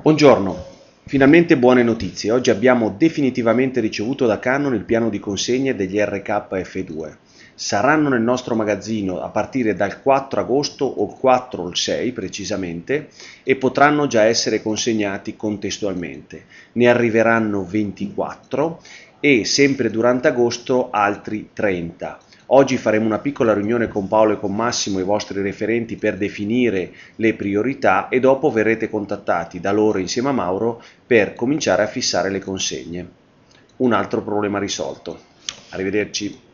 Buongiorno, finalmente buone notizie. Oggi abbiamo definitivamente ricevuto da Canon il piano di consegne degli RKF2. Saranno nel nostro magazzino a partire dal 4 agosto o il 4 o il 6 precisamente e potranno già essere consegnati contestualmente. Ne arriveranno 24 e sempre durante agosto altri 30. Oggi faremo una piccola riunione con Paolo e con Massimo, i vostri referenti, per definire le priorità e dopo verrete contattati da loro insieme a Mauro per cominciare a fissare le consegne. Un altro problema risolto. Arrivederci.